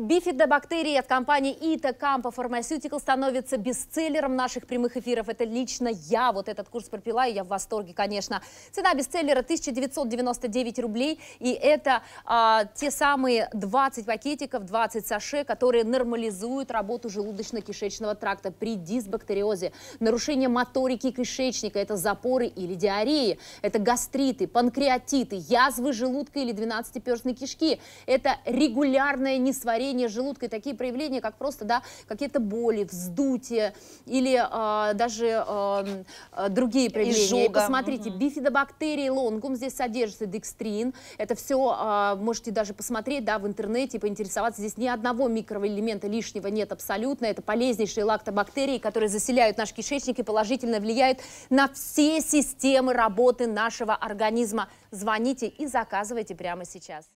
Бифидобактерии от компании Ита Кампа Pharmaceutical становится бестселлером наших прямых эфиров. Это лично я вот этот курс пропила, и я в восторге, конечно. Цена бестселлера 1999 рублей, и это а, те самые 20 пакетиков, 20 саше, которые нормализуют работу желудочно-кишечного тракта при дисбактериозе, нарушение моторики кишечника, это запоры или диареи, это гастриты, панкреатиты, язвы желудка или 12-перстной кишки, это регулярное несварение воспаление желудка и такие проявления, как просто да, какие-то боли, вздутие или э, даже э, другие проявления. Изжога. посмотрите, угу. бифидобактерии лонгум здесь содержится, декстрин. Это все э, а, можете даже посмотреть да, в интернете и поинтересоваться. Здесь ни одного микроэлемента лишнего нет абсолютно. Это полезнейшие лактобактерии, которые заселяют наш кишечник и положительно влияют на все системы работы нашего организма. Звоните и заказывайте прямо сейчас.